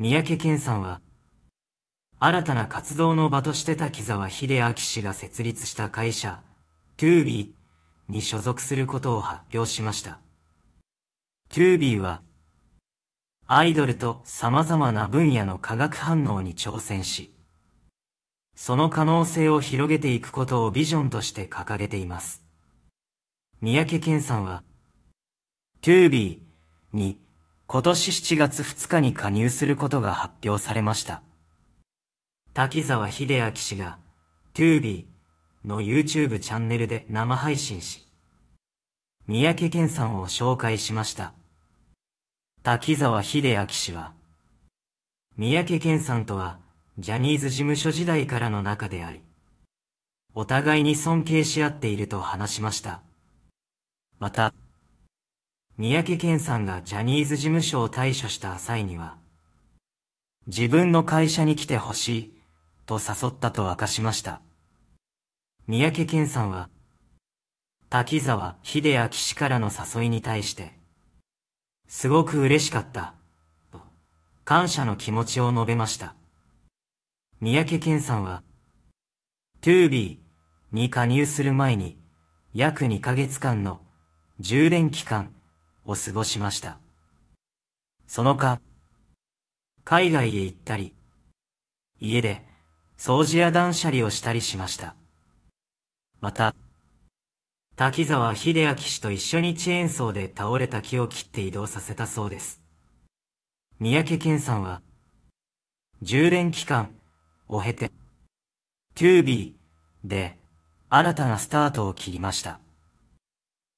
三宅健さんは、新たな活動の場として滝沢秀明氏が設立した会社、t ー b e に所属することを発表しました。t ー b e は、アイドルと様々な分野の化学反応に挑戦し、その可能性を広げていくことをビジョンとして掲げています。三宅健さんは、TOBE に今年7月2日に加入することが発表されました。滝沢秀明氏が t u b e の YouTube チャンネルで生配信し、三宅健さんを紹介しました。滝沢秀明氏は、三宅健さんとはジャニーズ事務所時代からの中であり、お互いに尊敬し合っていると話しました。また、三宅健さんがジャニーズ事務所を退所した際には、自分の会社に来てほしい、と誘ったと明かしました。三宅健さんは、滝沢秀明氏からの誘いに対して、すごく嬉しかった、と、感謝の気持ちを述べました。三宅健さんは、2B に加入する前に、約2ヶ月間の充電期間を過ごしました。その間、海外へ行ったり、家で掃除や断捨離をしたりしました。また、滝沢秀明氏と一緒にチェーンソーで倒れた木を切って移動させたそうです。三宅健さんは、10連期間を経て、TOB で新たなスタートを切りました。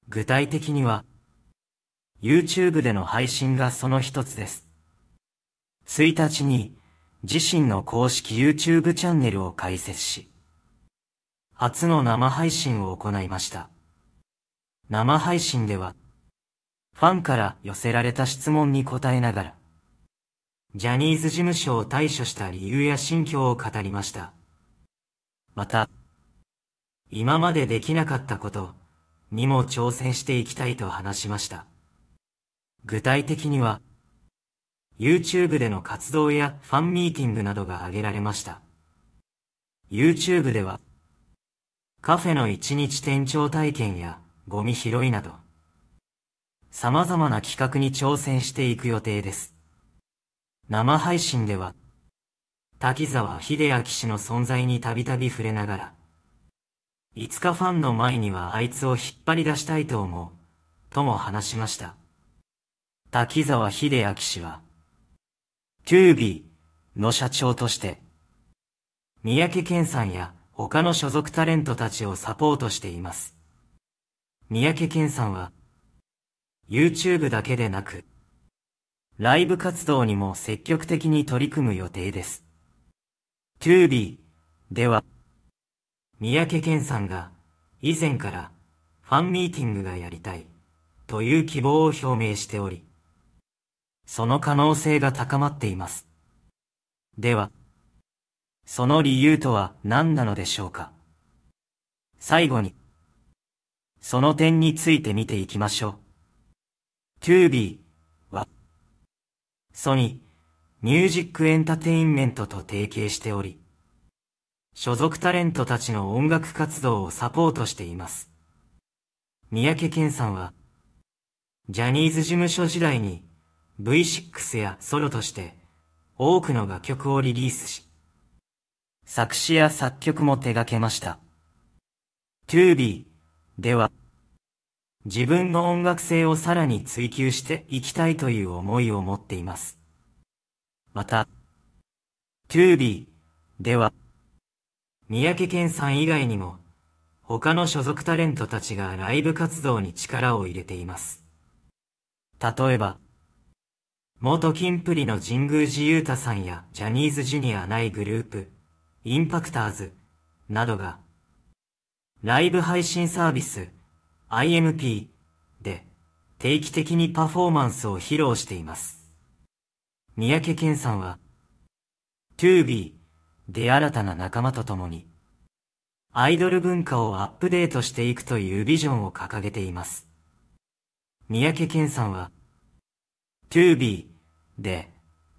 具体的には、YouTube での配信がその一つです。1日に、自身の公式 YouTube チャンネルを開設し、初の生配信を行いました。生配信では、ファンから寄せられた質問に答えながら、ジャニーズ事務所を退所した理由や心境を語りました。また、今までできなかったことにも挑戦していきたいと話しました。具体的には、YouTube での活動やファンミーティングなどが挙げられました。YouTube では、カフェの一日店長体験やゴミ拾いなど、様々な企画に挑戦していく予定です。生配信では、滝沢秀明氏の存在にたびたび触れながら、いつかファンの前にはあいつを引っ張り出したいと思う、とも話しました。滝沢秀明氏は、t ビ b の社長として、三宅健さんや他の所属タレントたちをサポートしています。三宅健さんは、YouTube だけでなく、ライブ活動にも積極的に取り組む予定です。t ビ b では、三宅健さんが以前からファンミーティングがやりたいという希望を表明しており、その可能性が高まっています。では、その理由とは何なのでしょうか最後に、その点について見ていきましょう。2B は、ソニー、ミュージックエンターテインメントと提携しており、所属タレントたちの音楽活動をサポートしています。三宅健さんは、ジャニーズ事務所時代に V6 やソロとして多くの楽曲をリリースし、作詞や作曲も手掛けました。2B では、自分の音楽性をさらに追求していきたいという思いを持っています。また、2B では、三宅健さん以外にも、他の所属タレントたちがライブ活動に力を入れています。例えば、元キンプリの神宮寺勇太さんやジャニーズジュニアないグループ、インパクターズ、などが、ライブ配信サービス、IMP で定期的にパフォーマンスを披露しています。三宅健さんは、TOB で新たな仲間と共に、アイドル文化をアップデートしていくというビジョンを掲げています。三宅健さんは、TOB で、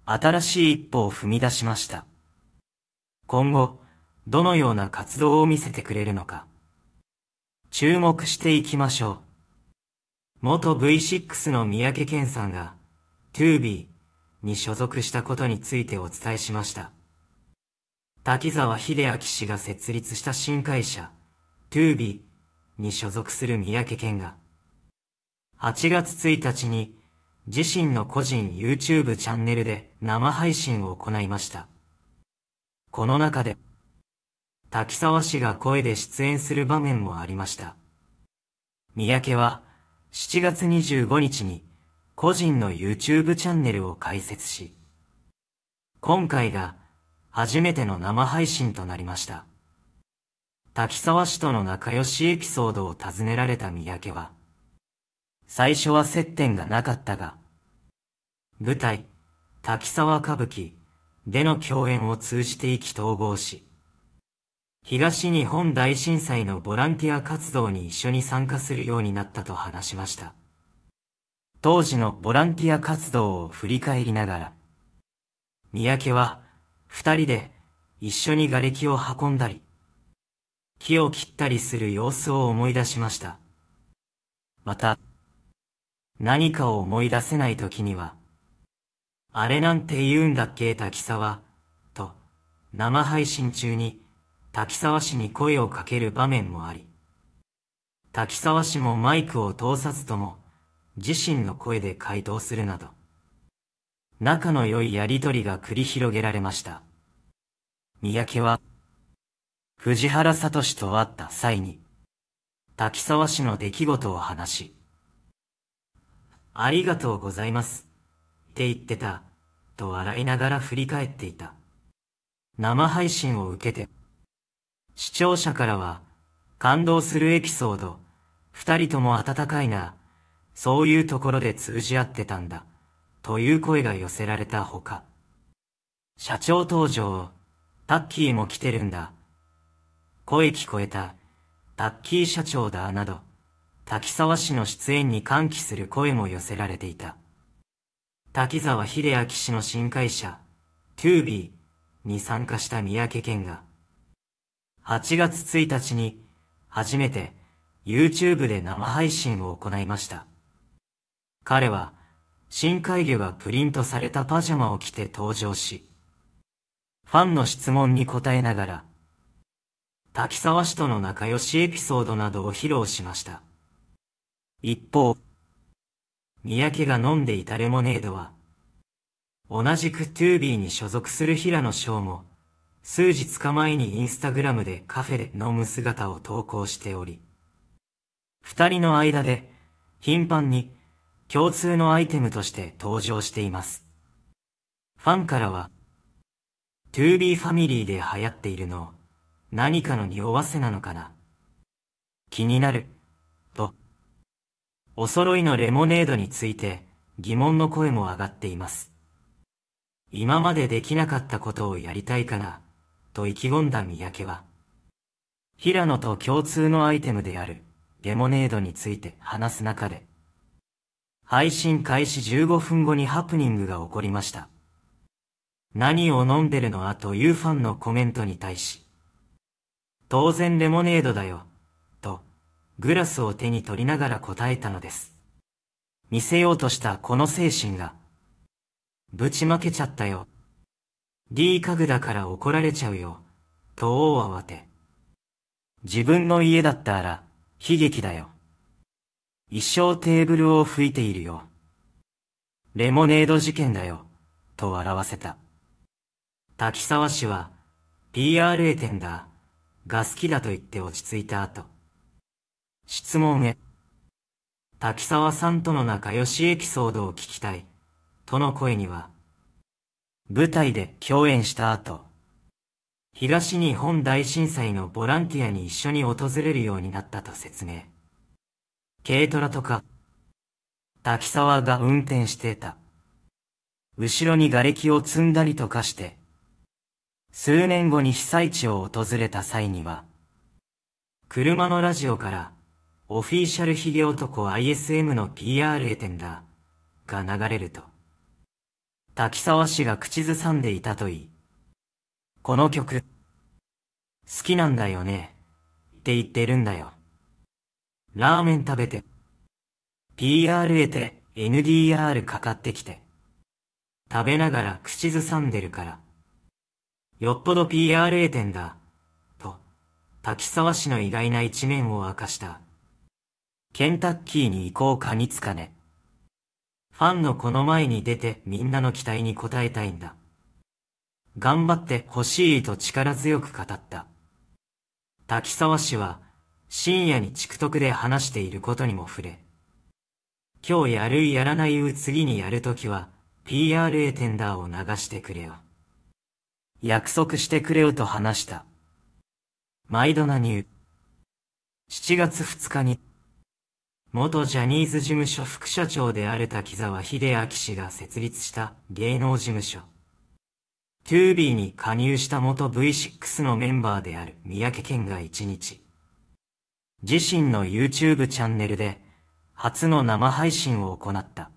新しい一歩を踏み出しました。今後、どのような活動を見せてくれるのか。注目していきましょう。元 V6 の三宅健さんが、2B に所属したことについてお伝えしました。滝沢秀明氏が設立した新会社、2B に所属する三宅健が、8月1日に、自身の個人 YouTube チャンネルで生配信を行いました。この中で、滝沢氏が声で出演する場面もありました。三宅は、7月25日に、個人の YouTube チャンネルを開設し、今回が、初めての生配信となりました。滝沢氏との仲良しエピソードを尋ねられた三宅は、最初は接点がなかったが、舞台、滝沢歌舞伎での共演を通じて意気投合し、東日本大震災のボランティア活動に一緒に参加するようになったと話しました。当時のボランティア活動を振り返りながら、三宅は二人で一緒に瓦礫を運んだり、木を切ったりする様子を思い出しました。また、何かを思い出せない時には、あれなんて言うんだっけ滝沢、と、生配信中に、滝沢氏に声をかける場面もあり、滝沢氏もマイクを通さずとも、自身の声で回答するなど、仲の良いやりとりが繰り広げられました。三宅は、藤原聡と会った際に、滝沢氏の出来事を話し、ありがとうございます。って言ってた、と笑いながら振り返っていた。生配信を受けて、視聴者からは、感動するエピソード、二人とも温かいな、そういうところで通じ合ってたんだ、という声が寄せられたほか、社長登場、タッキーも来てるんだ、声聞こえた、タッキー社長だ、など、滝沢氏の出演に歓喜する声も寄せられていた。滝沢秀明氏の新会社、TOB に参加した三宅健が、8月1日に初めて YouTube で生配信を行いました。彼は、深海魚がプリントされたパジャマを着て登場し、ファンの質問に答えながら、滝沢氏との仲良しエピソードなどを披露しました。一方、三宅が飲んでいたレモネードは、同じくトゥービーに所属する平野翔も、数日か前にインスタグラムでカフェで飲む姿を投稿しており、二人の間で頻繁に共通のアイテムとして登場しています。ファンからは、トゥービーファミリーで流行っているの、何かの匂わせなのかな。気になる。お揃いのレモネードについて疑問の声も上がっています。今までできなかったことをやりたいから、と意気込んだ三宅は、平野と共通のアイテムであるレモネードについて話す中で、配信開始15分後にハプニングが起こりました。何を飲んでるのあというファンのコメントに対し、当然レモネードだよ。グラスを手に取りながら答えたのです。見せようとしたこの精神が、ぶちまけちゃったよ。D 家具だから怒られちゃうよ、と大慌て。自分の家だったら、悲劇だよ。一生テーブルを吹いているよ。レモネード事件だよ、と笑わせた。滝沢氏は、PRA 店だ、が好きだと言って落ち着いた後。質問へ。滝沢さんとの仲良しエピソードを聞きたい。との声には、舞台で共演した後、東日本大震災のボランティアに一緒に訪れるようになったと説明。軽トラとか、滝沢が運転してた。後ろに瓦礫を積んだりとかして、数年後に被災地を訪れた際には、車のラジオからオフィシャルヒゲ男 ISM の PR エテだ、が流れると、滝沢氏が口ずさんでいたといい、この曲、好きなんだよね、って言ってるんだよ。ラーメン食べて、PR エて NDR かかってきて、食べながら口ずさんでるから、よっぽど PR エテだ、と、滝沢氏の意外な一面を明かした。ケンタッキーに行こうかにつかね。ファンのこの前に出てみんなの期待に応えたいんだ。頑張ってほしいと力強く語った。滝沢氏は深夜に畜徳で話していることにも触れ、今日やるやらないう次にやるときは PRA テンダーを流してくれよ。約束してくれよと話した。毎度なニュー。7月2日に元ジャニーズ事務所副社長である滝沢秀明氏が設立した芸能事務所。2B に加入した元 V6 のメンバーである三宅健が1日、自身の YouTube チャンネルで初の生配信を行った。